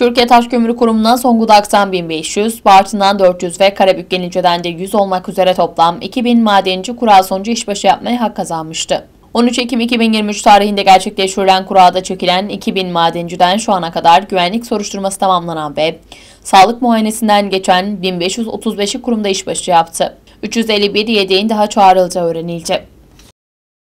Türkiye Taş Kömürü Kurumu'na Zonguldak'tan 1500, Bartın'dan 400 ve Karabük Yenice'den de 100 olmak üzere toplam 2000 madenci kura sonucu işbaşı yapmaya hak kazanmıştı. 13 Ekim 2023 tarihinde gerçekleştirilen kurada çekilen 2000 madenciden şu ana kadar güvenlik soruşturması tamamlanan ve sağlık muayenesinden geçen 1535'i kurumda işbaşı yaptı. 351 yedeğin daha çağrılacağı öğrenildi.